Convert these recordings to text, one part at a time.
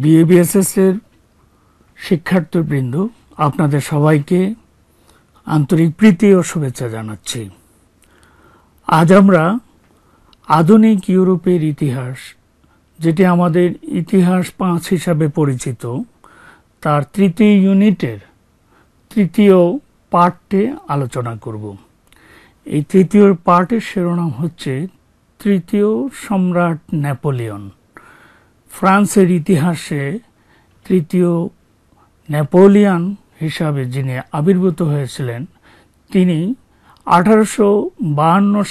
বিএবিএসএসের শিক্ষার্থীবৃন্দ আপনাদের সবাইকে আন্তরিক প্রীতি ও শুভেচ্ছা জানাচ্ছি আজ আমরা আধুনিক ইউরোপের ইতিহাস যেটি আমাদের ইতিহাস পাঁচ হিসাবে পরিচিত তার তৃতীয় ইউনিটের তৃতীয় পার্টে আলোচনা করব এই তৃতীয় পার্টের শিরোনাম হচ্ছে তৃতীয় সম্রাট নেপোলিয়ন ফ্রান্সের ইতিহাসে তৃতীয় নেপোলিয়ান হিসাবে যিনি আবির্ভূত হয়েছিলেন তিনি আঠারোশো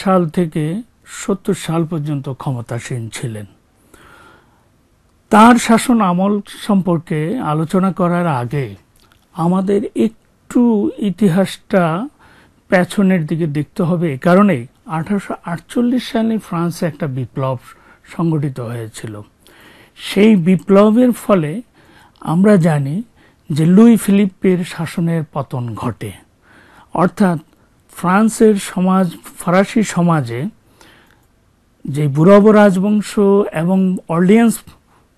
সাল থেকে সত্তর সাল পর্যন্ত ক্ষমতাসীন ছিলেন তার শাসন আমল সম্পর্কে আলোচনা করার আগে আমাদের একটু ইতিহাসটা পেছনের দিকে দেখতে হবে এ কারণে আঠারোশো সালে ফ্রান্সে একটা বিপ্লব সংগঠিত হয়েছিল সেই বিপ্লবের ফলে আমরা জানি যে লুই ফিলিপের শাসনের পতন ঘটে অর্থাৎ ফ্রান্সের সমাজ ফরাসি সমাজে যে বুরব রাজবংশ এবং অর্ডিয়েন্স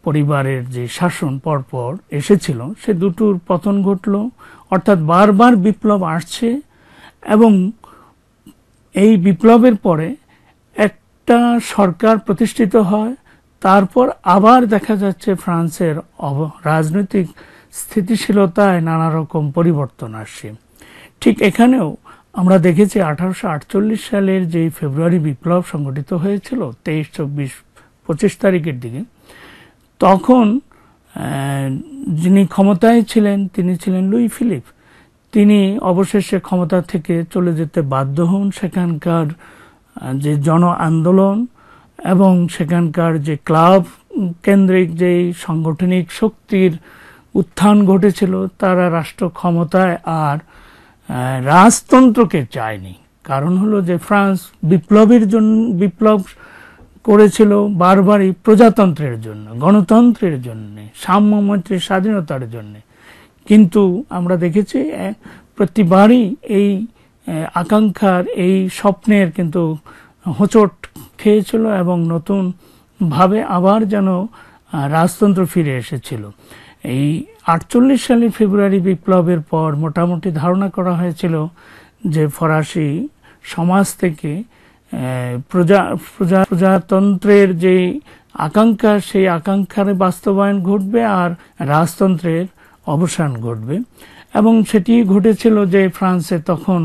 পরিবারের যে শাসন পরপর এসেছিল সে দুটোর পতন ঘটল অর্থাৎ বারবার বিপ্লব আসছে এবং এই বিপ্লবের পরে একটা সরকার প্রতিষ্ঠিত হয় তারপর আবার দেখা যাচ্ছে ফ্রান্সের রাজনৈতিক স্থিতিশীলতায় নানা রকম পরিবর্তন আসে ঠিক এখানেও আমরা দেখেছি আঠারোশো সালের যে ফেব্রুয়ারি বিপ্লব সংগঠিত হয়েছিল তেইশ চব্বিশ পঁচিশ তারিখের দিকে তখন যিনি ক্ষমতায় ছিলেন তিনি ছিলেন লুই ফিলিপ তিনি অবশেষে ক্ষমতা থেকে চলে যেতে বাধ্য হন সেখানকার যে জন আন্দোলন এবং সেখানকার যে ক্লাব কেন্দ্রিক যে সাংগঠনিক শক্তির উত্থান ঘটেছিল তারা রাষ্ট্র ক্ষমতায় আর রাজতন্ত্রকে চায়নি কারণ হলো যে ফ্রান্স বিপ্লবের জন্য বিপ্লব করেছিল বারবারই প্রজাতন্ত্রের জন্য গণতন্ত্রের জন্য সাম্যমন্ত্রীর স্বাধীনতার জন্য কিন্তু আমরা দেখেছি প্রতিবারই এই আকাঙ্ক্ষার এই স্বপ্নের কিন্তু হোঁচট খেয়েছিল এবং নতুনভাবে আবার যেন রাজতন্ত্র ফিরে এসেছিল এই আটচল্লিশ সালের ফেব্রুয়ারি বিপ্লবের পর মোটামুটি ধারণা করা হয়েছিল যে ফরাসি সমাজ থেকে প্রজা প্রজা প্রজাতন্ত্রের যে আকাঙ্ক্ষা সেই আকাঙ্ক্ষার বাস্তবায়ন ঘটবে আর রাজতন্ত্রের অবসান ঘটবে এবং সেটি ঘটেছিল যে ফ্রান্সে তখন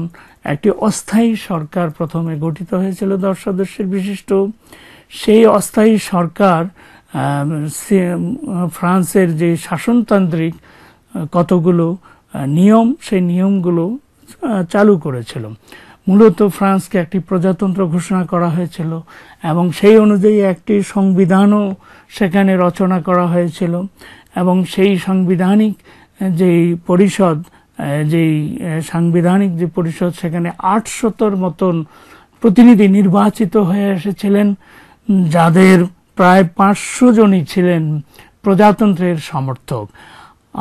একটি অস্থায়ী সরকার প্রথমে গঠিত হয়েছিল দশ সদস্যের বিশিষ্ট সেই অস্থায়ী সরকার ফ্রান্সের যে শাসনতান্ত্রিক কতগুলো নিয়ম সেই নিয়মগুলো চালু করেছিল মূলত ফ্রান্সকে একটি প্রজাতন্ত্র ঘোষণা করা হয়েছিল এবং সেই অনুযায়ী একটি সংবিধানও সেখানে রচনা করা হয়েছিল এবং সেই সাংবিধানিক যেই পরিষদ যেই সাংবিধানিক যে পরিষদ সেখানে আটশতর মতন প্রতিনিধি নির্বাচিত হয়ে এসেছিলেন যাদের প্রায় পাঁচশো জনই ছিলেন প্রজাতন্ত্রের সমর্থক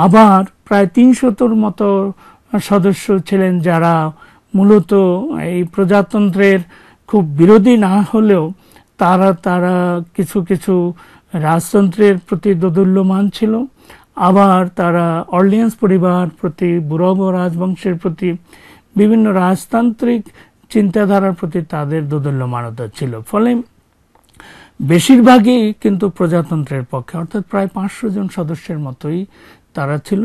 আবার প্রায় তিনশতর মতো সদস্য ছিলেন যারা মূলত এই প্রজাতন্ত্রের খুব বিরোধী না হলেও তারা তারা কিছু কিছু রাজতন্ত্রের প্রতি দোদুল্যমান ছিল আবার তারা অর্লিয়েন্স পরিবার প্রতি বুরব রাজবংশের প্রতি বিভিন্ন রাজতান্ত্রিক চিন্তাধারার প্রতি তাদের মানতা ছিল ফলে বেশিরভাগই কিন্তু প্রজাতন্ত্রের পক্ষে অর্থাৎ প্রায় পাঁচশো জন সদস্যের মতোই তারা ছিল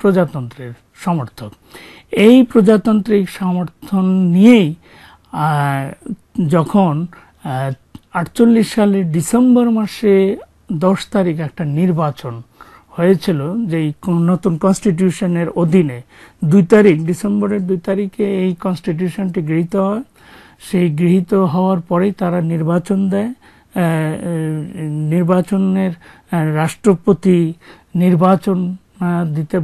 প্রজাতন্ত্রের সমর্থক এই প্রজাতান্ত্রিক সমর্থন নিয়েই যখন আটচল্লিশ সালের ডিসেম্বর মাসে দশ তারিখ একটা নির্বাচন হয়েছিল যে নতুন কনস্টিটিউশনের অধীনে দুই তারিখ ডিসেম্বরের দুই তারিখে এই কনস্টিটিউশনটি গৃহীত হয় সেই গৃহীত হওয়ার পরেই তারা নির্বাচন দেয় নির্বাচনের রাষ্ট্রপতি নির্বাচন দিতে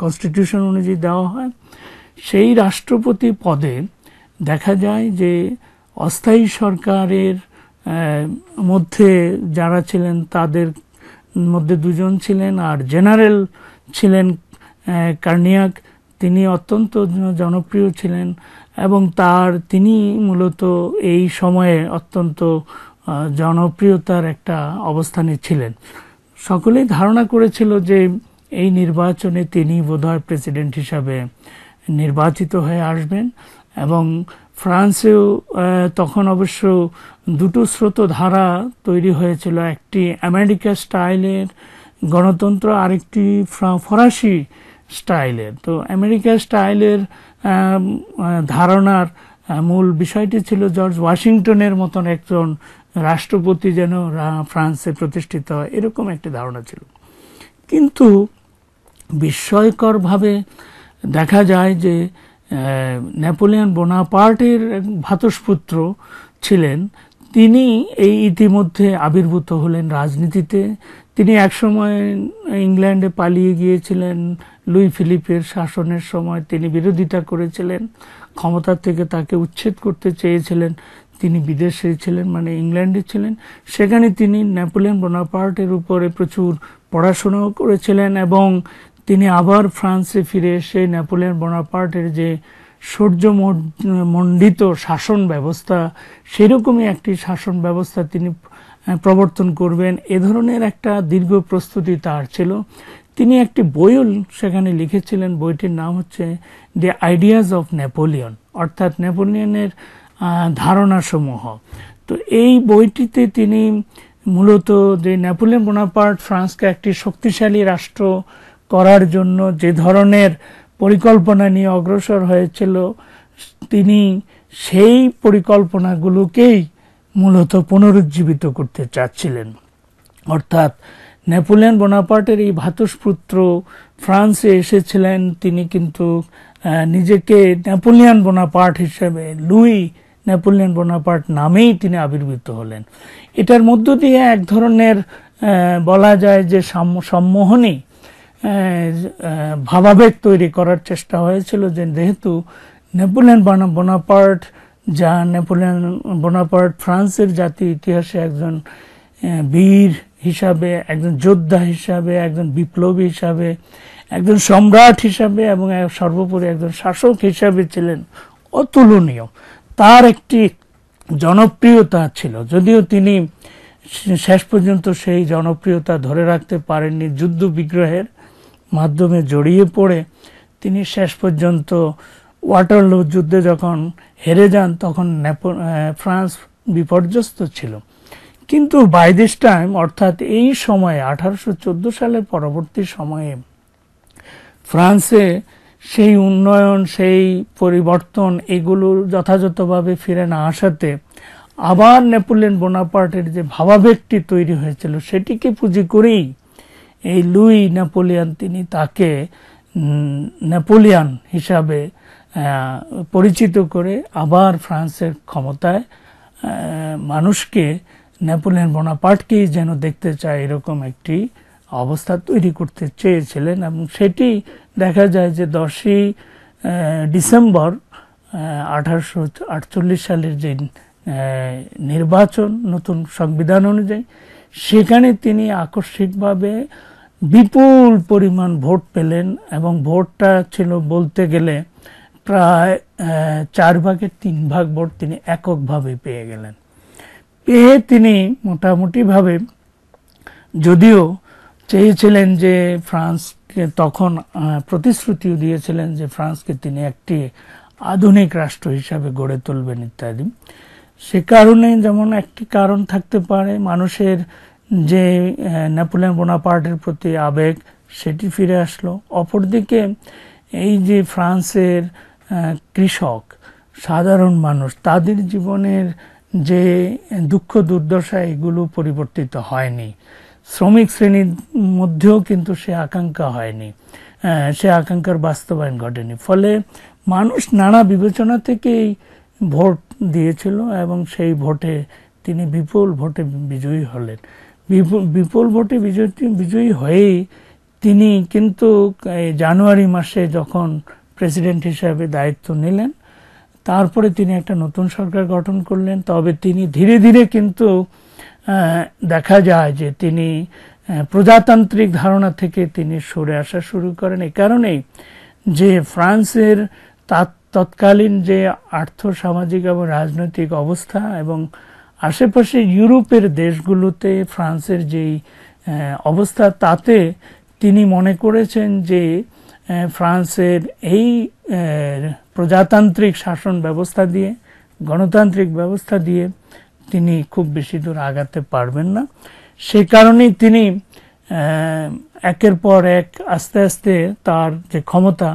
কনস্টিটিউশন অনুযায়ী দেওয়া হয় সেই রাষ্ট্রপতি পদে দেখা যায় যে অস্থায়ী সরকারের মধ্যে যারা ছিলেন তাদের মধ্যে দুজন ছিলেন আর জেনারেল ছিলেন কার্নিয়াক তিনি অত্যন্ত জনপ্রিয় ছিলেন এবং তার তিনি মূলত এই সময়ে অত্যন্ত জনপ্রিয়তার একটা অবস্থানে ছিলেন সকলেই ধারণা করেছিল যে এই নির্বাচনে তিনি বোধহয় প্রেসিডেন্ট হিসাবে নির্বাচিত হয়ে আসবেন এবং ফ্রান্সেও তখন অবশ্য দুটো স্রোত ধারা তৈরি হয়েছিল একটি আমেরিকা স্টাইলের গণতন্ত্র আরেকটি ফরাসি স্টাইলের তো আমেরিকা স্টাইলের ধারণার মূল বিষয়টি ছিল জর্জ ওয়াশিংটনের মতন একজন রাষ্ট্রপতি যেন ফ্রান্সে প্রতিষ্ঠিত হয় এরকম একটি ধারণা ছিল কিন্তু বিস্ময়করভাবে দেখা যায় যে নেপোলিয়ান পার্টির ভাতসপুত্র ছিলেন তিনি এই ইতিমধ্যে আবির্ভূত হলেন রাজনীতিতে তিনি একসময় ইংল্যান্ডে পালিয়ে গিয়েছিলেন লুই ফিলিপের শাসনের সময় তিনি বিরোধিতা করেছিলেন ক্ষমতা থেকে তাকে উচ্ছেদ করতে চেয়েছিলেন তিনি বিদেশে ছিলেন মানে ইংল্যান্ডে ছিলেন সেখানে তিনি নেপোলিয়ন বোনাপার্টের উপরে প্রচুর পড়াশোনাও করেছিলেন এবং তিনি আবার ফ্রান্সে ফিরে এসে নেপোলিয়ন বোনাপার্টের যে সূর্য মণ্ডিত শাসন ব্যবস্থা সেরকমই একটি শাসন ব্যবস্থা তিনি প্রবর্তন করবেন এ ধরনের একটা দীর্ঘ প্রস্তুতি তার ছিল তিনি একটি বইও সেখানে লিখেছিলেন বইটির নাম হচ্ছে দ্য আইডিয়াজ অফ নেপোলিয়ন অর্থাৎ নেপোলিয়নের ধারণাসমূহ তো এই বইটিতে তিনি মূলত যে নেপোলিয়ন বোনাপার্ট ফ্রান্সকে একটি শক্তিশালী রাষ্ট্র করার জন্য যে ধরনের পরিকল্পনা নিয়ে অগ্রসর হয়েছিল তিনি সেই পরিকল্পনাগুলোকেই মূলত পুনরুজ্জীবিত করতে চাচ্ছিলেন অর্থাৎ নেপোলিয়ন বোনাপার্টের এই ভাতুষপুত্র ফ্রান্সে এসেছিলেন তিনি কিন্তু নিজেকে নেপোলিয়ান বোনাপার্ট হিসেবে লুই নেপোলিয়ান বোনাপার্ট নামেই তিনি আবির্ভূত হলেন এটার মধ্য দিয়ে এক ধরনের বলা যায় যে সম্মোহনী ভাবাবেগ তৈরি করার চেষ্টা হয়েছিল যে যেহেতু নেপোলিয়ান বোনাপার্ট যা নেপোলিয়ান বোনাপার্ট ফ্রান্সের জাতীয় ইতিহাসে একজন বীর হিসাবে একজন যোদ্ধা হিসাবে একজন বিপ্লবী হিসাবে একজন সম্রাট হিসাবে এবং সর্বোপরি একজন শাসক হিসাবে ছিলেন অতুলনীয় তার একটি জনপ্রিয়তা ছিল যদিও তিনি শেষ পর্যন্ত সেই জনপ্রিয়তা ধরে রাখতে পারেননি যুদ্ধ বিগ্রহের মাধ্যমে জড়িয়ে পড়ে তিনি শেষ পর্যন্ত ওয়াটারলু যুদ্ধে যখন হেরে যান তখন ফ্রান্স বিপর্যস্ত ছিল কিন্তু বাই দিস টাইম অর্থাৎ এই সময়ে আঠারোশো সালের পরবর্তী সময়ে ফ্রান্সে সেই উন্নয়ন সেই পরিবর্তন এগুলো যথাযথভাবে ফিরে না আসাতে আবার নেপোলিয়ন বোনাপার্টের যে ভাবাবেগটি তৈরি হয়েছিল সেটিকে পুঁজি করেই এই লুই নেপোলিয়ান তিনি তাকে নেপোলিয়ান হিসাবে পরিচিত করে আবার ফ্রান্সের ক্ষমতায় মানুষকে নেপোলিয়ান বোনাপার্টকেই যেন দেখতে চায় এরকম একটি অবস্থা তৈরি করতে চেয়েছিলেন এবং সেটি দেখা যায় যে দশই ডিসেম্বর আঠারোশো সালের যে নির্বাচন নতুন সংবিধান অনুযায়ী সেখানে তিনি আকস্মিকভাবে বিপুল পরিমাণ ভোট পেলেন এবং ভোটটা ছিল বলতে গেলে প্রায় চার ভাগের তিন ভাগ ভোট তিনি এককভাবে পেয়ে গেলেন পেয়ে তিনি মোটামুটিভাবে যদিও চেয়েছিলেন যে ফ্রান্সকে তখন প্রতিশ্রুতিও দিয়েছিলেন যে ফ্রান্সকে তিনি একটি আধুনিক রাষ্ট্র হিসাবে গড়ে তুলবেন ইত্যাদি সে কারণে যেমন একটি কারণ থাকতে পারে মানুষের যে নেপোলিয়ন বোনাপার্টের প্রতি আবেগ সেটি ফিরে আসলো অপরদিকে এই যে ফ্রান্সের কৃষক সাধারণ মানুষ তাদের জীবনের যে দুঃখ দুর্দশা এগুলো পরিবর্তিত হয়নি শ্রমিক শ্রেণীর মধ্যেও কিন্তু সে আকাঙ্ক্ষা হয়নি সে আকাঙ্ক্ষার বাস্তবায়ন ঘটেনি ফলে মানুষ নানা বিবেচনা থেকেই ভোট দিয়েছিল এবং সেই ভোটে তিনি বিপুল ভোটে বিজয়ী হলেন বিপুল বিপুল ভোটে বিজয়ী বিজয়ী হয়েই তিনি কিন্তু জানুয়ারি মাসে যখন প্রেসিডেন্ট হিসাবে দায়িত্ব নিলেন তারপরে তিনি একটা নতুন সরকার গঠন করলেন তবে তিনি ধীরে ধীরে কিন্তু দেখা যায় যে তিনি প্রজাতান্ত্রিক ধারণা থেকে তিনি সরে আসা শুরু করেন এ কারণেই যে ফ্রান্সের তৎকালীন যে আর্থ সামাজিক এবং রাজনৈতিক অবস্থা এবং আশেপাশে ইউরোপের দেশগুলোতে ফ্রান্সের যেই অবস্থা তাতে তিনি মনে করেছেন যে ফ্রান্সের এই প্রজাতান্ত্রিক শাসন ব্যবস্থা দিয়ে গণতান্ত্রিক ব্যবস্থা দিয়ে তিনি খুব বেশি দূর আগাতে পারবেন না সে কারণেই তিনি একের পর এক আস্তে আস্তে তার যে ক্ষমতা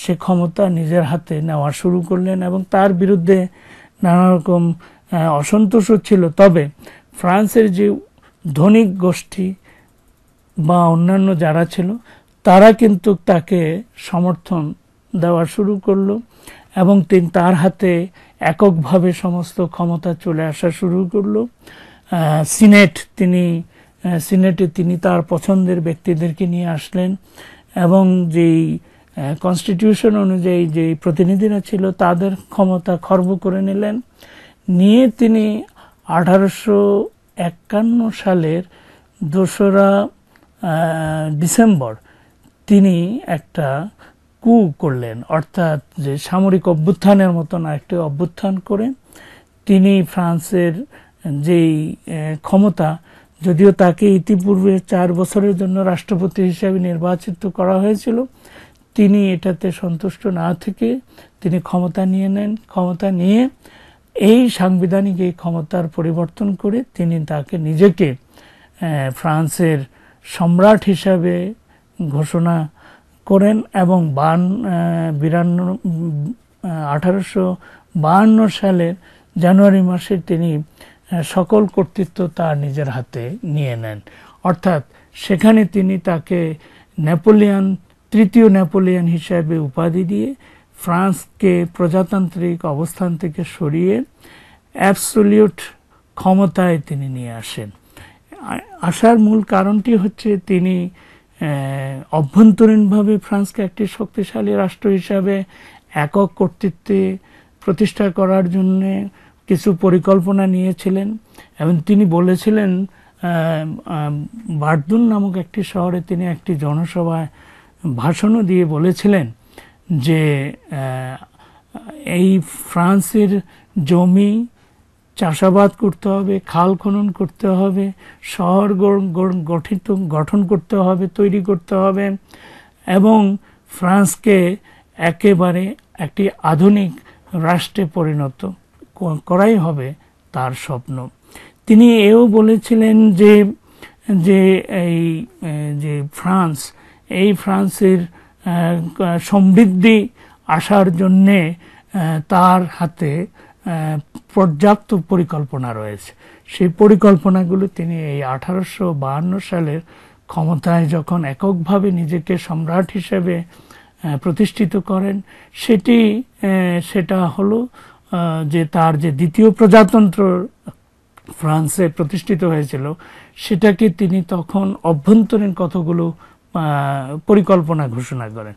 সে ক্ষমতা নিজের হাতে নেওয়া শুরু করলেন এবং তার বিরুদ্ধে নানা রকম হ্যাঁ, অসন্তোষ ছিল তবে ফ্রান্সের যে ধনিক গোষ্ঠী বা অন্যান্য যারা ছিল তারা কিন্তু তাকে সমর্থন দেওয়া শুরু করলো এবং তিনি তার হাতে এককভাবে সমস্ত ক্ষমতা চলে আসা শুরু করলো সিনেট তিনি সিনেটে তিনি তার পছন্দের ব্যক্তিদেরকে নিয়ে আসলেন এবং যেই কনস্টিটিউশন অনুযায়ী যে প্রতিনিধিরা ছিল তাদের ক্ষমতা খর্ব করে নিলেন নিয়ে তিনি আঠারোশো একান্ন সালের দোসরা ডিসেম্বর তিনি একটা কু করলেন অর্থাৎ যে সামরিক অভ্যুত্থানের মতন একটি অভ্যুত্থান করে তিনি ফ্রান্সের যেই ক্ষমতা যদিও তাকে ইতিপূর্বে চার বছরের জন্য রাষ্ট্রপতি হিসেবে নির্বাচিত করা হয়েছিল তিনি এটাতে সন্তুষ্ট না থেকে তিনি ক্ষমতা নিয়ে নেন ক্ষমতা নিয়ে এই সাংবিধানিক এই ক্ষমতার পরিবর্তন করে তিনি তাকে নিজেকে ফ্রান্সের সম্রাট হিসাবে ঘোষণা করেন এবং বান বিরান্ন আঠারোশো বাহান্ন সালের জানুয়ারি মাসে তিনি সকল কর্তৃত্ব তার নিজের হাতে নিয়ে নেন অর্থাৎ সেখানে তিনি তাকে নেপোলিয়ান তৃতীয় নেপোলিয়ান হিসাবে উপাধি দিয়ে ফ্রান্সকে প্রজাতান্ত্রিক অবস্থান থেকে সরিয়ে অ্যাবসোলিউট ক্ষমতায় তিনি নিয়ে আসেন আসার মূল কারণটি হচ্ছে তিনি অভ্যন্তরীণভাবে ফ্রান্সকে একটি শক্তিশালী রাষ্ট্র হিসাবে একক কর্তৃত্বে প্রতিষ্ঠা করার জন্যে কিছু পরিকল্পনা নিয়েছিলেন এবং তিনি বলেছিলেন বার্দুন নামক একটি শহরে তিনি একটি জনসভায় ভাষণও দিয়ে বলেছিলেন যে এই ফ্রান্সের জমি চাষাবাদ করতে হবে খাল খনন করতে হবে শহর গঠিত গঠন করতে হবে তৈরি করতে হবে এবং ফ্রান্সকে একেবারে একটি আধুনিক রাষ্ট্রে পরিণত করাই হবে তার স্বপ্ন তিনি এও বলেছিলেন যে যে এই যে ফ্রান্স এই ফ্রান্সের সমৃদ্ধি আসার জন্যে তার হাতে পর্যাপ্ত পরিকল্পনা রয়েছে সেই পরিকল্পনাগুলো তিনি এই আঠারোশো সালের ক্ষমতায় যখন এককভাবে নিজেকে সম্রাট হিসেবে প্রতিষ্ঠিত করেন সেটি সেটা হলো যে তার যে দ্বিতীয় প্রজাতন্ত্র ফ্রান্সে প্রতিষ্ঠিত হয়েছিল সেটাকে তিনি তখন অভ্যন্তরীণ কতগুলো পরিকল্পনা ঘোষণা করেন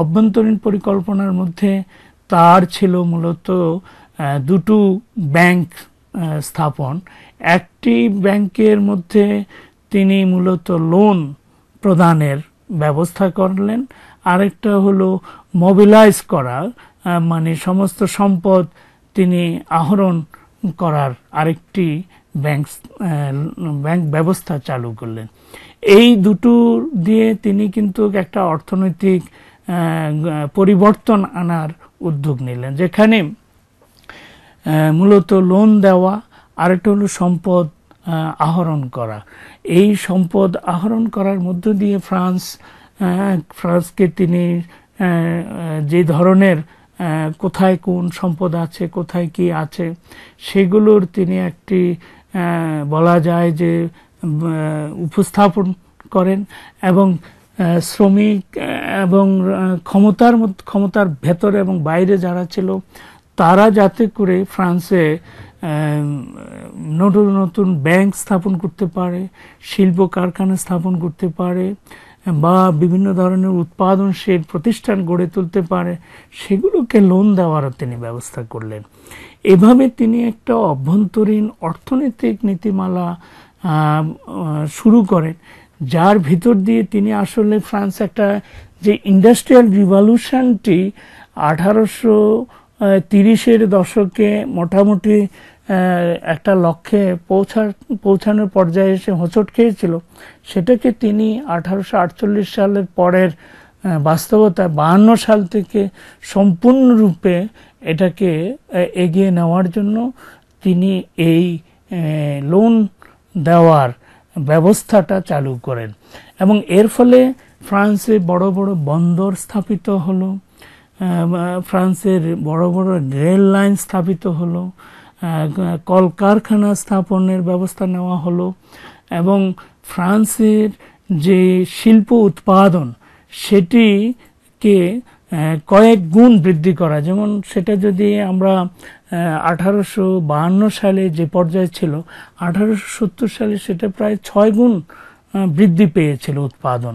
অভ্যন্তরীণ পরিকল্পনার মধ্যে তার ছিল মূলত দুটো ব্যাংক স্থাপন একটি ব্যাংকের মধ্যে তিনি মূলত লোন প্রদানের ব্যবস্থা করলেন আরেকটা হলো মোবিলাইজ করা মানে সমস্ত সম্পদ তিনি আহরণ করার আরেকটি ব্যাংক ব্যাংক ব্যবস্থা চালু করলেন এই দুটো দিয়ে তিনি কিন্তু একটা অর্থনৈতিক পরিবর্তন আনার উদ্যোগ নিলেন যেখানে মূলত লোন দেওয়া আর একটা সম্পদ আহরণ করা এই সম্পদ আহরণ করার মধ্য দিয়ে ফ্রান্স ফ্রান্সকে তিনি যে ধরনের কোথায় কোন সম্পদ আছে কোথায় কি আছে সেগুলোর তিনি একটি বলা যায় যে উপস্থাপন করেন এবং শ্রমিক এবং ক্ষমতার ক্ষমতার ভেতরে এবং বাইরে যারা ছিল তারা যাতে করে ফ্রান্সে নতুন নতুন ব্যাংক স্থাপন করতে পারে শিল্প কারখানা স্থাপন করতে পারে বা বিভিন্ন ধরনের উৎপাদনশীল প্রতিষ্ঠান গড়ে তুলতে পারে সেগুলোকে লোন দেওয়ারও তিনি ব্যবস্থা করলেন এভাবে তিনি একটা অভ্যন্তরীণ অর্থনৈতিক নীতিমালা শুরু করেন যার ভিতর দিয়ে তিনি আসলে ফ্রান্স একটা যে ইন্ডাস্ট্রিয়াল রিভলিউশনটি আঠারোশো তিরিশের দশকে মোটামুটি একটা লক্ষ্যে পৌঁছার পৌঁছানোর পর্যায়ে এসে হোঁচট খেয়েছিল সেটাকে তিনি আঠারোশো সালের পরের বাস্তবতা বাহান্ন সাল থেকে সম্পূর্ণরূপে এটাকে এগিয়ে নেওয়ার জন্য তিনি এই লোন দেওয়ার ব্যবস্থাটা চালু করেন এবং এর ফলে ফ্রান্সে বড় বড় বন্দর স্থাপিত হলো ফ্রান্সের বড় বড় রেল লাইন স্থাপিত হলো কলকারখানা স্থাপনের ব্যবস্থা নেওয়া হলো এবং ফ্রান্সের যে শিল্প উৎপাদন সেটিকে কয়েক গুণ বৃদ্ধি করা যেমন সেটা যদি আমরা আঠারোশো বাহান্ন সালে যে পর্যায়ে ছিল আঠারোশো সত্তর সালে সেটা প্রায় ছয় গুণ বৃদ্ধি পেয়েছিল উৎপাদন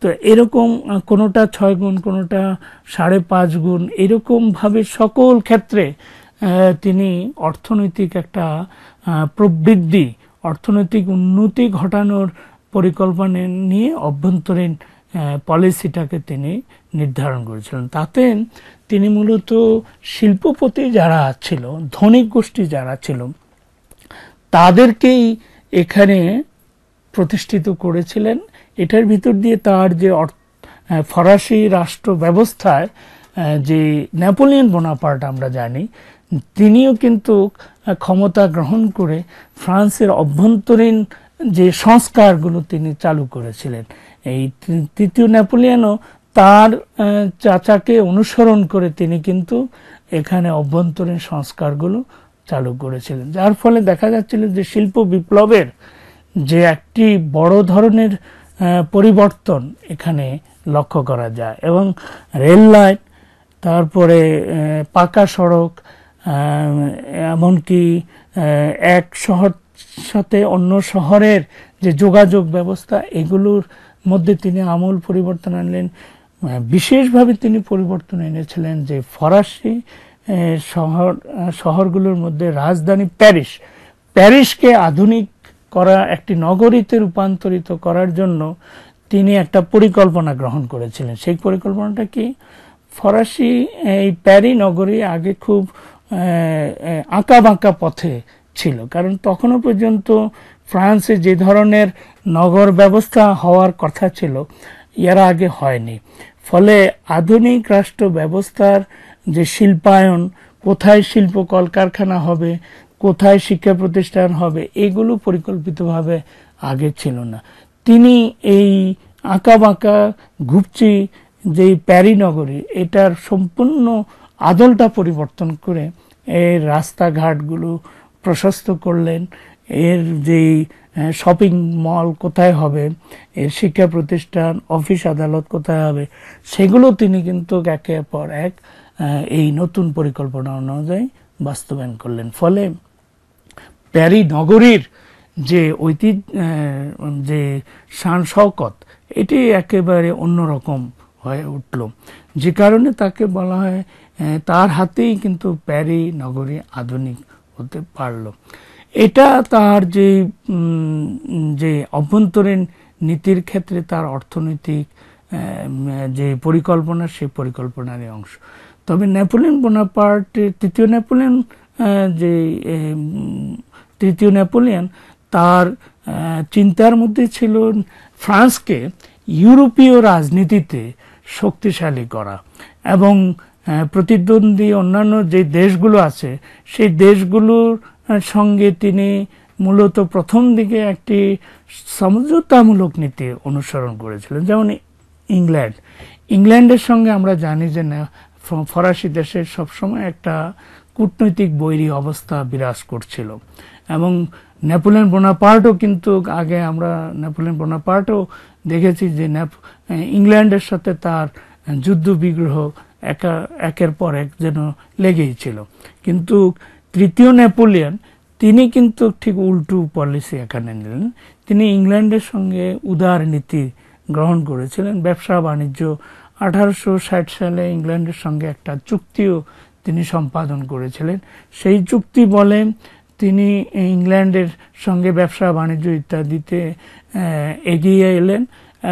তো এরকম কোনোটা ছয় গুণ কোনোটা সাড়ে পাঁচ গুণ এরকমভাবে সকল ক্ষেত্রে তিনি অর্থনৈতিক একটা প্রবৃদ্ধি অর্থনৈতিক উন্নতি ঘটানোর পরিকল্পনা নিয়ে অভ্যন্তরীণ পলিসিটাকে তিনি নির্ধারণ করেছিলেন তাতে তিনি মূলত শিল্পপতি যারা ছিল ধনী গোষ্ঠী যারা ছিল তাদেরকেই এখানে প্রতিষ্ঠিত করেছিলেন এটার ভিতর দিয়ে তার যে ফরাসি রাষ্ট্র ব্যবস্থায় যে নেপোলিয়ন বোনাপার্ট আমরা জানি তিনিও কিন্তু ক্ষমতা গ্রহণ করে ফ্রান্সের অভ্যন্তরীণ যে সংস্কারগুলো তিনি চালু করেছিলেন এই তৃতীয় ন্যাপোলিয়ানও তার চাচাকে অনুসরণ করে তিনি কিন্তু এখানে অভ্যন্তরীণ সংস্কারগুলো চালু করেছিলেন যার ফলে দেখা যাচ্ছিল যে শিল্প বিপ্লবের যে একটি বড় ধরনের পরিবর্তন এখানে লক্ষ্য করা যায় এবং রেল লাইন তারপরে পাকা সড়ক এমনকি এক শহর সাথে অন্য শহরের যে যোগাযোগ ব্যবস্থা এগুলোর মধ্যে তিনি আমূল পরিবর্তন আনলেন বিশেষভাবে তিনি পরিবর্তন এনেছিলেন যে ফরাসি শহর শহরগুলোর মধ্যে রাজধানী প্যারিস প্যারিসকে আধুনিক করা একটি নগরীতে রূপান্তরিত করার জন্য তিনি একটা পরিকল্পনা গ্রহণ করেছিলেন সেই পরিকল্পনাটা কি ফরাসি এই প্যারি নগরী আগে খুব আঁকা বাঁকা পথে ছিল কারণ তখনও পর্যন্ত ফ্রান্সে যে ধরনের নগর ব্যবস্থা হওয়ার কথা ছিল এর আগে হয়নি ফলে আধুনিক রাষ্ট্র ব্যবস্থার যে শিল্পায়ন কোথায় শিল্প কলকারখানা হবে কোথায় শিক্ষা প্রতিষ্ঠান হবে এগুলো পরিকল্পিতভাবে আগে ছিল না তিনি এই আঁকাবাঁকা ঘুপচি যে প্যারি নগরী এটার সম্পূর্ণ আদলটা পরিবর্তন করে এই রাস্তাঘাটগুলো প্রশস্ত করলেন এর যেই শপিং মল কোথায় হবে এর শিক্ষা প্রতিষ্ঠান অফিস আদালত কোথায় হবে সেগুলো তিনি কিন্তু একে পর এক এই নতুন পরিকল্পনা অনুযায়ী বাস্তবায়ন করলেন ফলে প্যারি নগরীর যে ঐতিহ্য যে সান শওকত এটি একেবারে অন্যরকম হয়ে উঠল যে কারণে তাকে বলা হয় তার হাতেই কিন্তু প্যারি নগরী আধুনিক হতে পারল এটা তার যে যে অভ্যন্তরীণ নীতির ক্ষেত্রে তার অর্থনৈতিক যে পরিকল্পনা সেই পরিকল্পনারই অংশ তবে নেপোলিয়ন বোনাপার্ট তৃতীয় নেপোলিয়ন যে তৃতীয় নেপোলিয়ন তার চিন্তার মধ্যে ছিল ফ্রান্সকে ইউরোপীয় রাজনীতিতে শক্তিশালী করা এবং প্রতিদ্বন্দ্বী অন্যান্য যে দেশগুলো আছে সেই দেশগুলোর সঙ্গে তিনি মূলত প্রথম দিকে একটি সমঝোতামূলক নীতি অনুসরণ করেছিলেন যেমন ইংল্যান্ড ইংল্যান্ডের সঙ্গে আমরা জানি যে ফরাসি দেশের সবসময় একটা কূটনৈতিক বৈরী অবস্থা বিরাজ করছিল এবং নেপোলিয়ন বোনাপার্টও কিন্তু আগে আমরা নেপোলিয়ন বোনাপার্টও দেখেছি যে ইংল্যান্ডের সাথে তার যুদ্ধ বিগ্রহ একা একের পর এক যেন লেগেই ছিল কিন্তু তৃতীয় নেপোলিয়ন তিনি কিন্তু ঠিক উল্টু পলিসি এখানে নিলেন তিনি ইংল্যান্ডের সঙ্গে উদার নীতি গ্রহণ করেছিলেন ব্যবসা বাণিজ্য আঠারোশো ষাট সালে ইংল্যান্ডের সঙ্গে একটা চুক্তিও তিনি সম্পাদন করেছিলেন সেই চুক্তি বলে তিনি ইংল্যান্ডের সঙ্গে ব্যবসা বাণিজ্য ইত্যাদিতে এগিয়ে এলেন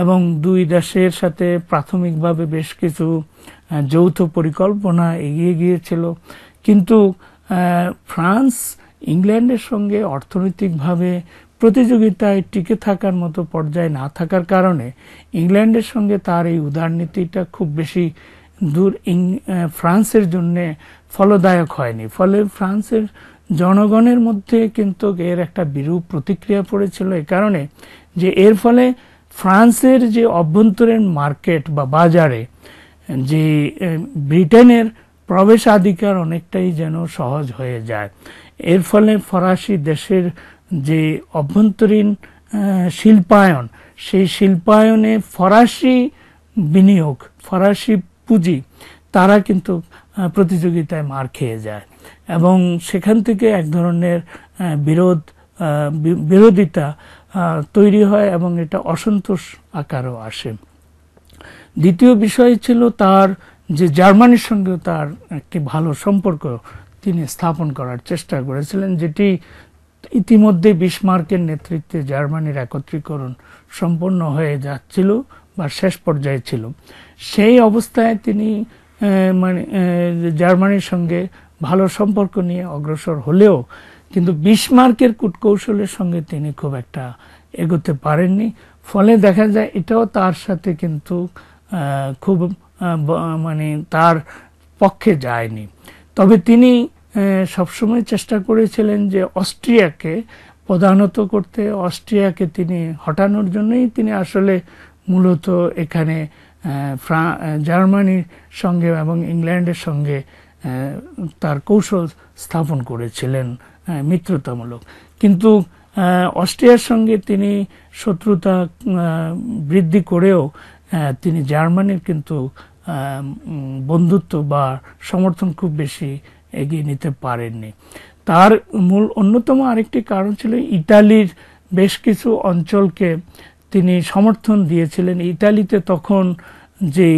এবং দুই দেশের সাথে প্রাথমিকভাবে বেশ কিছু যৌথ পরিকল্পনা এগিয়ে গিয়েছিল কিন্তু ফ্রান্স ইংল্যান্ডের সঙ্গে অর্থনৈতিকভাবে প্রতিযোগিতায় টিকে থাকার মতো পর্যায়ে না থাকার কারণে ইংল্যান্ডের সঙ্গে তার এই উদারনীতিটা খুব বেশি দূর ফ্রান্সের জন্যে ফলদায়ক হয়নি ফলে ফ্রান্সের জনগণের মধ্যে কিন্তু এর একটা বিরূপ প্রতিক্রিয়া পড়েছিল এ কারণে যে এর ফলে ফ্রান্সের যে অভ্যন্তরীণ মার্কেট বা বাজারে যে ব্রিটেনের প্রবেশাধিকার অনেকটাই যেন সহজ হয়ে যায় এর ফলে ফরাসি দেশের যে অভ্যন্তরীণ শিল্পায়ন সেই শিল্পায়নে ফরাসি বিনিয়োগ ফরাসি পুঁজি তারা কিন্তু প্রতিযোগিতায় মার খেয়ে যায় এবং সেখান থেকে এক ধরনের বিরোধ বিরোধিতা তৈরি হয় এবং এটা অসন্তোষ আকারও আসে দ্বিতীয় বিষয় ছিল তার যে জার্মানির সঙ্গেও তার একটি ভালো সম্পর্ক তিনি স্থাপন করার চেষ্টা করেছিলেন যেটি ইতিমধ্যে বিসমার্কের নেতৃত্বে জার্মানির একত্রীকরণ সম্পন্ন হয়ে যাচ্ছিল বা শেষ পর্যায়ে ছিল সেই অবস্থায় তিনি মানে জার্মানির সঙ্গে ভালো সম্পর্ক নিয়ে অগ্রসর হলেও কিন্তু বিসমার্কের কূটকৌশলের সঙ্গে তিনি খুব একটা এগোতে পারেননি ফলে দেখা যায় এটাও তার সাথে কিন্তু খুব মানে তার পক্ষে যায়নি তবে তিনি সবসময় চেষ্টা করেছিলেন যে অস্ট্রিয়াকে প্রধানত করতে অস্ট্রিয়াকে তিনি হটানোর জন্যই তিনি আসলে মূলত এখানে ফ্রা জার্মানির সঙ্গে এবং ইংল্যান্ডের সঙ্গে তার কৌশল স্থাপন করেছিলেন মিত্রতামূলক কিন্তু অস্ট্রিয়ার সঙ্গে তিনি শত্রুতা বৃদ্ধি করেও তিনি জার্মানির কিন্তু বন্ধুত্ব বা সমর্থন খুব বেশি এগিয়ে নিতে পারেননি তার মূল অন্যতম আরেকটি কারণ ছিল ইতালির বেশ কিছু অঞ্চলকে তিনি সমর্থন দিয়েছিলেন ইতালিতে তখন যে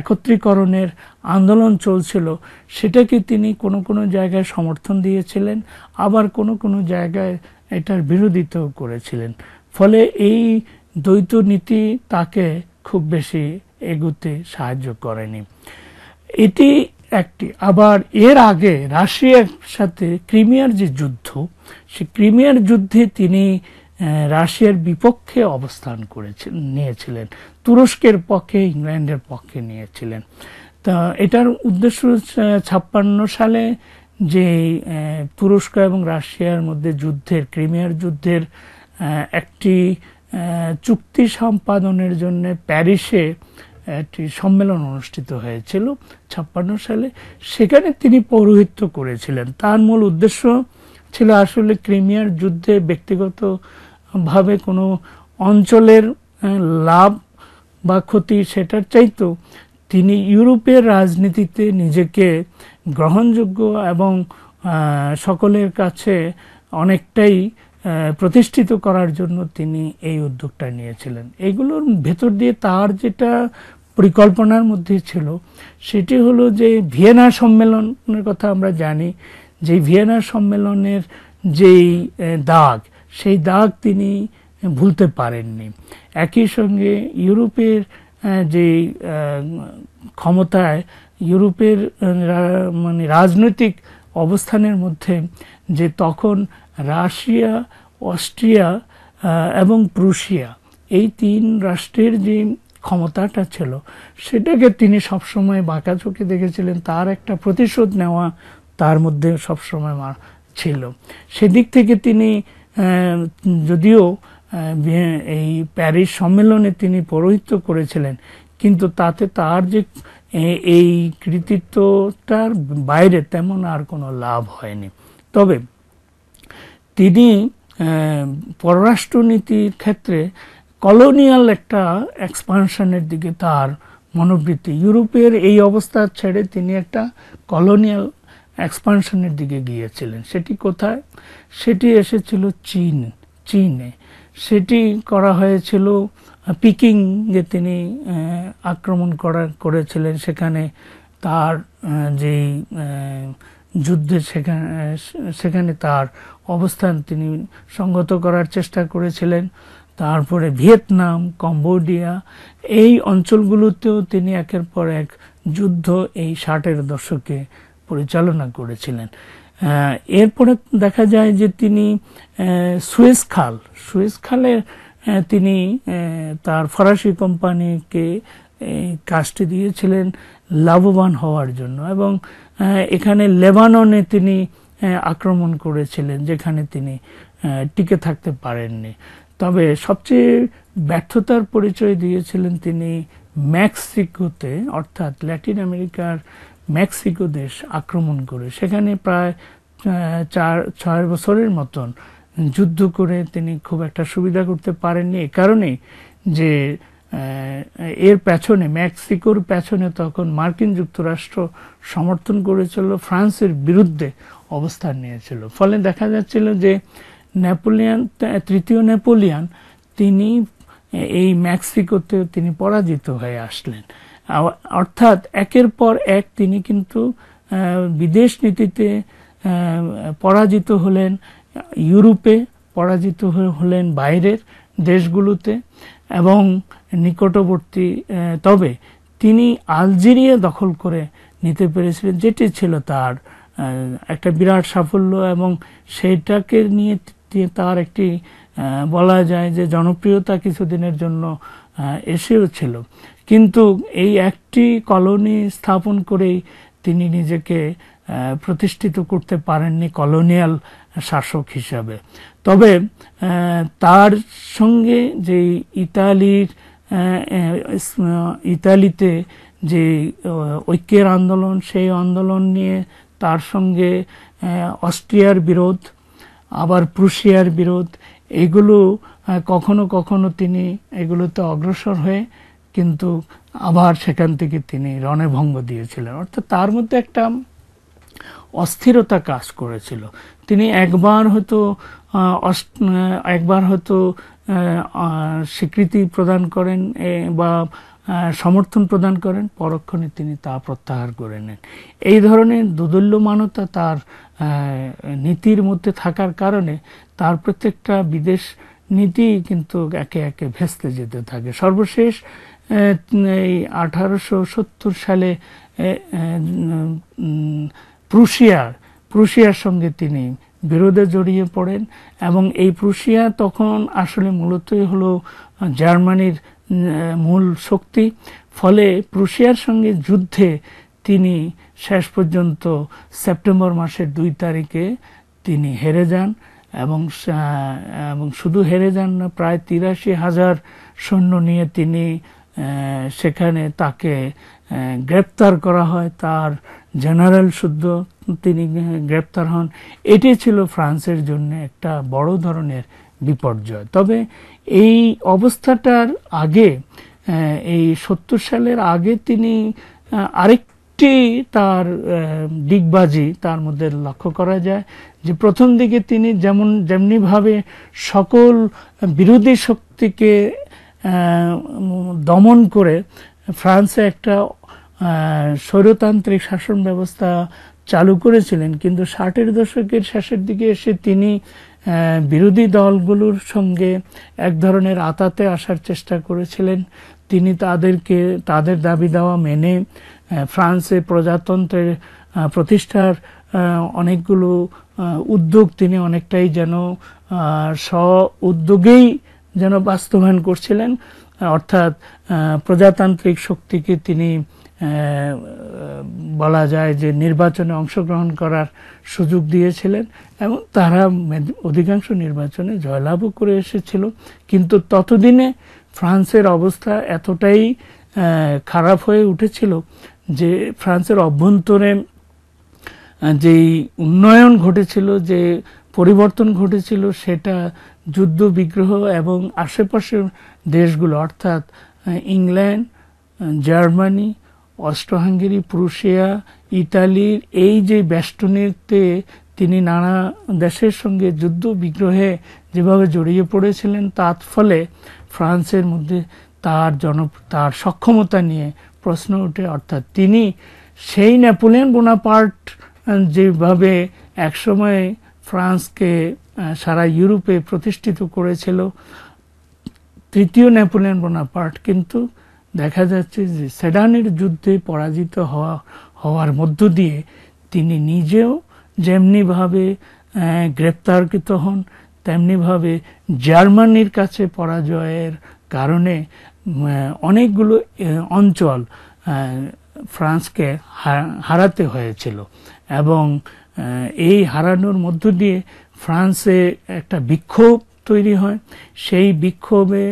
একত্রীকরণের আন্দোলন চলছিল সেটাকে তিনি কোনো কোনো জায়গায় সমর্থন দিয়েছিলেন আবার কোনো কোনো জায়গায় এটার বিরোধিতাও করেছিলেন ফলে এই দ্বৈত নীতি তাকে খুব বেশি এগুতে সাহায্য করেনি এটি একটি আবার এর আগে রাশিয়ার সাথে ক্রিমিয়ার যে যুদ্ধ সে ক্রিমিয়ার যুদ্ধে তিনি রাশিয়ার বিপক্ষে অবস্থান করেছেন নিয়েছিলেন তুরস্কের পক্ষে ইংল্যান্ডের পক্ষে নিয়েছিলেন তা এটার উদ্দেশ্য ছাপ্পান্ন সালে যে তুরস্ক এবং রাশিয়ার মধ্যে যুদ্ধের ক্রিমিয়ার যুদ্ধের একটি চুক্তি সম্পাদনের জন্য প্যারিসে একটি সম্মেলন অনুষ্ঠিত হয়েছিল ছাপ্পান্ন সালে সেখানে তিনি পৌরোহিত্য করেছিলেন তার মূল উদ্দেশ্য ছিল আসলে ক্রিমিয়ার যুদ্ধে ব্যক্তিগতভাবে কোনো অঞ্চলের লাভ বা ক্ষতি সেটার চাইতো তিনি ইউরোপের রাজনীতিতে নিজেকে গ্রহণযোগ্য এবং সকলের কাছে অনেকটাই প্রতিষ্ঠিত করার জন্য তিনি এই উদ্যোগটা নিয়েছিলেন এগুলোর ভেতর দিয়ে তার যেটা পরিকল্পনার মধ্যে ছিল সেটি হলো যে ভিয়েনা সম্মেলনের কথা আমরা জানি যে ভিয়েনা সম্মেলনের যেই দাগ সেই দাগ তিনি ভুলতে পারেননি একই সঙ্গে ইউরোপের যে ক্ষমতায় ইউরোপের মানে রাজনৈতিক অবস্থানের মধ্যে যে তখন রাশিয়া অস্ট্রিয়া এবং প্রুশিয়া এই তিন রাষ্ট্রের যে ক্ষমতাটা ছিল সেটাকে তিনি সবসময় বাঁকা চোখে দেখেছিলেন তার একটা প্রতিশোধ নেওয়া তার মধ্যে সবসময় ছিল সেদিক থেকে তিনি যদিও এই প্যারিস সম্মেলনে তিনি পৌরোহিত্য করেছিলেন কিন্তু তাতে তার যে এই কৃতিত্বটার বাইরে তেমন আর কোনো লাভ হয়নি তবে তিনি পররাষ্ট্রনীতির ক্ষেত্রে কলোনিয়াল একটা এক্সপানশনের দিকে তার মনোবৃত্তি ইউরোপের এই অবস্থা ছেড়ে তিনি একটা কলোনিয়াল এক্সপানশনের দিকে গিয়েছিলেন সেটি কোথায় সেটি এসেছিল চীন চীনে সেটি করা হয়েছিল পিকিংয়ে তিনি আক্রমণ করা করেছিলেন সেখানে তার যেই যুদ্ধে সেখানে সেখানে তার অবস্থান তিনি সংগত করার চেষ্টা করেছিলেন তারপরে ভিয়েতনাম কম্বোডিয়া এই অঞ্চলগুলোতেও তিনি একের পর এক যুদ্ধ এই ষাটের দশকে পরিচালনা করেছিলেন এরপরে দেখা যায় যে তিনি সুয়েস খাল সুয়েস খালে তিনি তার ফরাসি কোম্পানিকে কাজটি দিয়েছিলেন লাভবান হওয়ার জন্য এবং এখানে লেবাননে তিনি আক্রমণ করেছিলেন যেখানে তিনি টিকে থাকতে পারেননি তবে সবচেয়ে ব্যর্থতার পরিচয় দিয়েছিলেন তিনি ম্যাক্সিকোতে অর্থাৎ ল্যাটিন আমেরিকার মেক্সিকো দেশ আক্রমণ করে সেখানে প্রায় চার ছয় বছরের মতন যুদ্ধ করে তিনি খুব একটা সুবিধা করতে পারেননি এ কারণে যে এর পেছনে মেক্সিকোর পেছনে তখন মার্কিন যুক্তরাষ্ট্র সমর্থন করেছিল ফ্রান্সের বিরুদ্ধে অবস্থান নিয়েছিল ফলে দেখা যাচ্ছিল যে নেপোলিয়ান তৃতীয় নেপোলিয়ান তিনি এই ম্যাক্সিকোতে তিনি পরাজিত হয়ে আসলেন অর্থাৎ একের পর এক তিনি কিন্তু বিদেশ নীতিতে পরাজিত হলেন ইউরোপে পরাজিত হলেন বাইরের দেশগুলোতে এবং নিকটবর্তী তবে তিনি আলজেরিয়া দখল করে নিতে পেরেছিলেন যেটি ছিল তার একটা বিরাট সাফল্য এবং সেইটাকে নিয়ে তার একটি বলা যায় যে জনপ্রিয়তা কিছুদিনের জন্য এসেও ছিল কিন্তু এই একটি কলোনি স্থাপন করেই তিনি নিজেকে প্রতিষ্ঠিত করতে পারেননি কলোনিয়াল শাসক হিসাবে তবে তার সঙ্গে যে ইতালির ইতালিতে যে ঐক্যের আন্দোলন সেই আন্দোলন নিয়ে তার সঙ্গে অস্ট্রিয়ার বিরোধ আবার প্রুশিয়ার বিরোধ এগুলো কখনো কখনো তিনি এগুলোতে অগ্রসর হয়ে কিন্তু আবার সেখান থেকে তিনি ভঙ্গ দিয়েছিলেন অর্থাৎ তার মধ্যে একটা অস্থিরতা কাজ করেছিল তিনি একবার হয়তো একবার হয়তো স্বীকৃতি প্রদান করেন বা সমর্থন প্রদান করেন পরক্ষণে তিনি তা প্রত্যাহার করে নেন এই ধরনের দুদুল্যমানতা তার নীতির মধ্যে থাকার কারণে তার প্রত্যেকটা বিদেশ নীতি কিন্তু একে একে ভেস্তে যেতে থাকে সর্বশেষ এই আঠারোশো সালে প্রুশিয়ার প্রুশিয়ার সঙ্গে তিনি বিরোধে জড়িয়ে পড়েন এবং এই প্রুশিয়া তখন আসলে মূলতই হলো জার্মানির মূল শক্তি ফলে প্রুশিয়ার সঙ্গে যুদ্ধে তিনি শেষ পর্যন্ত সেপ্টেম্বর মাসের দুই তারিখে তিনি হেরে যান এবং এবং শুধু হেরে যান না প্রায় তিরাশি হাজার সৈন্য নিয়ে তিনি সেখানে তাকে গ্রেপ্তার করা হয় তার জেনারেল শুদ্ধ তিনি গ্রেপ্তার হন এটি ছিল ফ্রান্সের জন্য একটা বড় ধরনের বিপর্যয় তবে এই অবস্থাটার আগে এই সত্তর সালের আগে তিনি আরেকটি তার দিগবাজি তার মধ্যে লক্ষ্য করা যায় যে প্রথম দিকে তিনি যেমন যেমনিভাবে সকল বিরোধী শক্তিকে দমন করে ফ্রান্সে একটা স্বৈরতান্ত্রিক শাসন ব্যবস্থা চালু করেছিলেন কিন্তু ষাটের দশকের শেষের দিকে এসে তিনি বিরোধী দলগুলোর সঙ্গে এক ধরনের আতাতে আসার চেষ্টা করেছিলেন তিনি তাদেরকে তাদের দাবি দেওয়া মেনে ফ্রান্সে প্রজাতন্ত্রের প্রতিষ্ঠার অনেকগুলো উদ্যোগ তিনি অনেকটাই যেন স্ব উদ্যোগেই যেন বাস্তবায়ন করছিলেন অর্থাৎ প্রজাতান্ত্রিক শক্তিকে তিনি বলা যায় যে নির্বাচনে অংশগ্রহণ করার সুযোগ দিয়েছিলেন এবং তারা অধিকাংশ নির্বাচনে জয়লাভও করে এসেছিল কিন্তু ততদিনে ফ্রান্সের অবস্থা এতটাই খারাপ হয়ে উঠেছিল যে ফ্রান্সের অভ্যন্তরে যেই উন্নয়ন ঘটেছিল যে পরিবর্তন ঘটেছিল সেটা যুদ্ধ বিগ্রহ এবং আশেপাশের দেশগুলো অর্থাৎ England Germany Austro Hungary Prussia ইতালির এই যে বেষ্টনীতে তিনি নানা দেশের সঙ্গে যুদ্ধ বিগ্রহে যেভাবে জড়িয়ে পড়েছিলেন তার ফলে ফ্রান্সের মধ্যে তার জন তার সক্ষমতা নিয়ে প্রশ্ন ওঠে অর্থাৎ তিনি সেই নেপোলিয়ন বোনাপার্ট যেভাবে একসময় ফ্রান্সকে সারা ইউরোপে প্রতিষ্ঠিত করেছিল তৃতীয় নেপোলিয়ন বোনাপার্ট কিন্তু দেখা যাচ্ছে যে সেডানের যুদ্ধে পরাজিত হওয়া হওয়ার মধ্য দিয়ে তিনি নিজেও যেমনিভাবে গ্রেপ্তারকৃত হন তেমনিভাবে জার্মানির কাছে পরাজয়ের কারণে অনেকগুলো অঞ্চল ফ্রান্সকে হারাতে হয়েছিল এবং এই হারানোর মধ্য দিয়ে ফ্রান্সে একটা বিক্ষোভ তৈরি হয় সেই বিক্ষোভে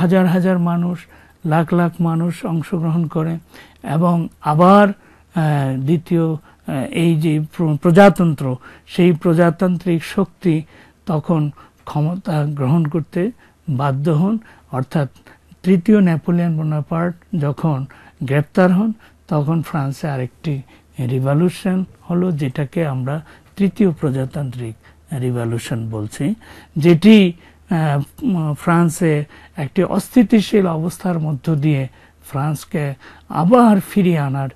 হাজার হাজার মানুষ লাখ লাখ মানুষ অংশগ্রহণ করে এবং আবার দ্বিতীয় এই যে প্রজাতন্ত্র সেই প্রজাতান্ত্রিক শক্তি তখন ক্ষমতা গ্রহণ করতে বাধ্য হন অর্থাৎ তৃতীয় নেপোলিয়ান বোনাপার্ট যখন গ্রেপ্তার হন তখন ফ্রান্সে আরেকটি রিভলিউশন হলো যেটাকে আমরা তৃতীয় প্রজাতান্ত্রিক রিভলিউশন বলছি যেটি ফ্রান্সে একটি অস্থিতিশীল অবস্থার মধ্য দিয়ে ফ্রান্সকে আবার ফিরিয়ে আনার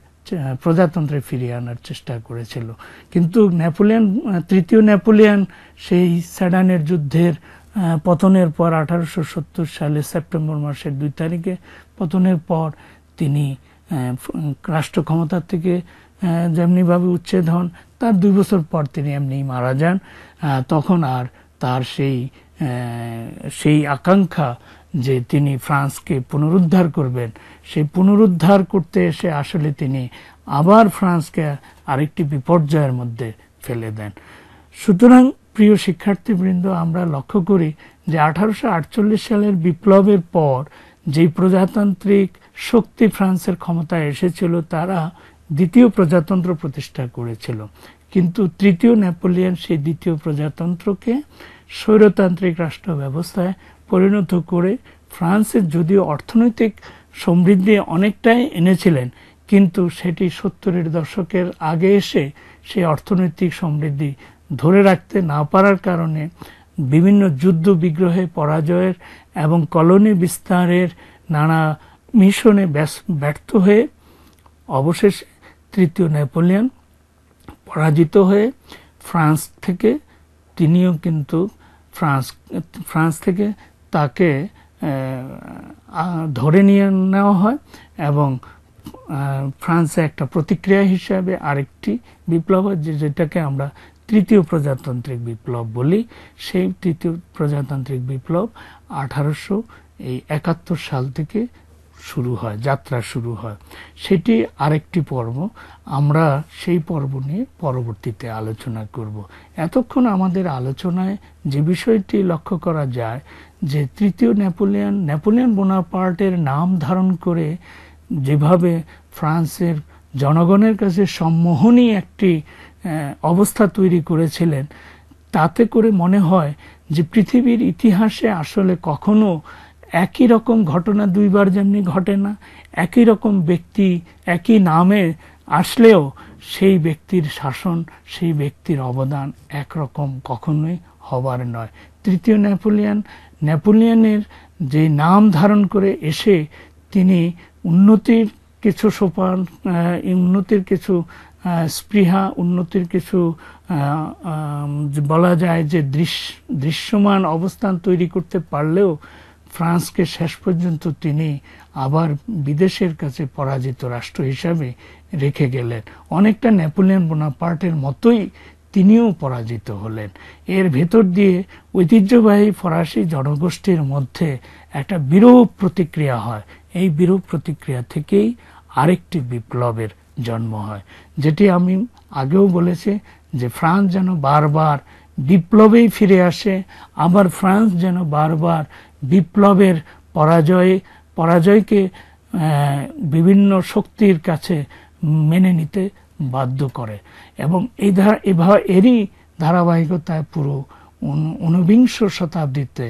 প্রজাতন্ত্রে ফিরিয়ে আনার চেষ্টা করেছিল কিন্তু নেপোলিয়ান তৃতীয় নেপোলিয়ান সেই স্যাডানের যুদ্ধের পতনের পর আঠারোশো সত্তর সালে সেপ্টেম্বর মাসের দুই তারিখে পতনের পর তিনি রাষ্ট্র ক্ষমতার থেকে যেমনিভাবে উচ্ছেদ হন তার দুই বছর পর তিনি এমনি মারা যান তখন আর তার সেই সেই আকাঙ্ক্ষা যে তিনি ফ্রান্সকে পুনরুদ্ধার করবেন সেই পুনরুদ্ধার করতে এসে আসলে তিনি আবার ফ্রান্সকে আরেকটি বিপর্যয়ের মধ্যে ফেলে দেন সুতরাং প্রিয় শিক্ষার্থীবৃন্দ আমরা লক্ষ্য করি যে আঠারোশো সালের বিপ্লবের পর যেই প্রজাতান্ত্রিক শক্তি ফ্রান্সের ক্ষমতায় এসেছিল তারা দ্বিতীয় প্রজাতন্ত্র প্রতিষ্ঠা করেছিল কিন্তু তৃতীয় নেপোলিয়ন সেই দ্বিতীয় প্রজাতন্ত্রকে স্বৈরতান্ত্রিক রাষ্ট্র ব্যবস্থায় পরিণত করে ফ্রান্সের যদিও অর্থনৈতিক সমৃদ্ধি অনেকটাই এনেছিলেন কিন্তু সেটি সত্তরের দশকের আগে এসে সেই অর্থনৈতিক সমৃদ্ধি ধরে রাখতে না পারার কারণে বিভিন্ন যুদ্ধ বিগ্রহে পরাজয়ের এবং কলোনি বিস্তারের নানা মিশনে ব্যর্থ হয়ে অবশেষে তৃতীয় নেপোলিয়ন পরাজিত হয়ে ফ্রান্স থেকে তিনিও কিন্তু ফ্রান্স ফ্রান্স থেকে তাকে ধরে নিয়ে নেওয়া হয় এবং ফ্রান্সে একটা প্রতিক্রিয়া হিসাবে আরেকটি বিপ্লব হয় যেটাকে আমরা তৃতীয় প্রজাতান্ত্রিক বিপ্লব বলি সেই তৃতীয় প্রজাতান্ত্রিক বিপ্লব আঠারোশো এই একাত্তর সাল থেকে শুরু হয় যাত্রা শুরু হয় সেটি আরেকটি পর্ব আমরা সেই পর্ব নিয়ে পরবর্তীতে আলোচনা করব এতক্ষণ আমাদের আলোচনায় যে বিষয়টি লক্ষ্য করা যায় যে তৃতীয় নেপোলিয়ান নেপোলিয়ান বোনাপার্টের নাম ধারণ করে যেভাবে ফ্রান্সের জনগণের কাছে সম্মোহনী একটি অবস্থা তৈরি করেছিলেন তাতে করে মনে হয় যে পৃথিবীর ইতিহাসে আসলে কখনো একই রকম ঘটনা দুইবার যেমনি ঘটে না একই রকম ব্যক্তি একই নামে আসলেও সেই ব্যক্তির শাসন সেই ব্যক্তির অবদান একরকম কখনোই হবার নয় তৃতীয় নেপোলিয়ান নেপোলিয়ানের যে নাম ধারণ করে এসে তিনি উন্নতির কিছু সোপান উন্নতির কিছু স্পৃহা উন্নতির কিছু বলা যায় যে দৃশ্য দৃশ্যমান অবস্থান তৈরি করতে পারলেও ফ্রান্সকে শেষ পর্যন্ত তিনি আবার বিদেশের কাছে পরাজিত রাষ্ট্র হিসাবে রেখে গেলেন অনেকটা নেপোলিয়ন বোনাপার্টের মতোই তিনিও পরাজিত হলেন এর ভেতর দিয়ে ঐতিহ্যবাহী ফরাসি জনগোষ্ঠীর মধ্যে একটা বিরূপ প্রতিক্রিয়া হয় এই বিরূপ প্রতিক্রিয়া থেকেই আরেকটি বিপ্লবের জন্ম হয় যেটি আমি আগেও বলেছি যে ফ্রান্স যেন বারবার বিপ্লবেই ফিরে আসে আবার ফ্রান্স যেন বারবার বিপ্লবের পরাজয়ে পরাজয়কে বিভিন্ন শক্তির কাছে মেনে নিতে বাধ্য করে এবং এই ধারা এভাবে এরই ধারাবাহিকতায় পুরো ঊনবিংশ শতাব্দীতে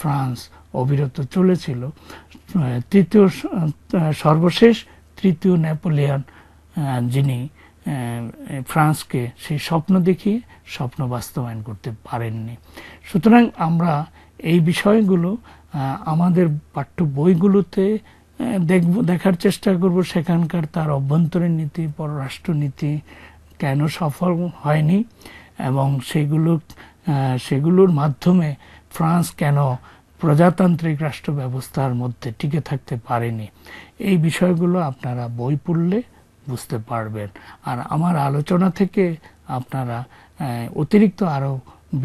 ফ্রান্স অবিরত চলেছিল তৃতীয় সর্বশেষ তৃতীয় নেপোলিয়ান যিনি ফ্রান্সকে সেই স্বপ্ন দেখিয়ে স্বপ্ন বাস্তবায়ন করতে পারেননি সুতরাং আমরা এই বিষয়গুলো আমাদের পাঠ্য বইগুলোতে দেখব দেখার চেষ্টা করব সেখানকার তার অভ্যন্তরীণ নীতি পররাষ্ট্রনীতি কেন সফল হয়নি এবং সেগুলো সেগুলোর মাধ্যমে ফ্রান্স কেন প্রজাতান্ত্রিক রাষ্ট্র ব্যবস্থার মধ্যে টিকে থাকতে পারেনি এই বিষয়গুলো আপনারা বই পড়লে বুঝতে পারবেন আর আমার আলোচনা থেকে আপনারা অতিরিক্ত আরও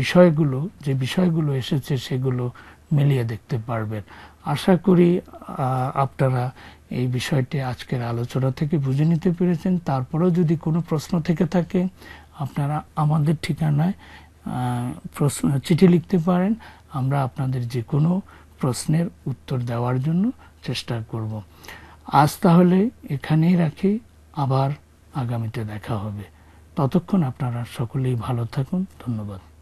বিষয়গুলো যে বিষয়গুলো এসেছে সেগুলো মিলিয়ে দেখতে পারবেন আশা করি আপনারা এই বিষয়টি আজকের আলোচনা থেকে বুঝে নিতে পেরেছেন তারপরেও যদি কোনো প্রশ্ন থেকে থাকে আপনারা আমাদের ঠিকানায় প্রশ্ন চিঠি লিখতে পারেন আমরা আপনাদের যে কোনো প্রশ্নের উত্তর দেওয়ার জন্য চেষ্টা করব আজ তাহলে এখানেই রাখি আবার আগামীতে দেখা হবে ততক্ষণ আপনারা সকলেই ভালো থাকুন ধন্যবাদ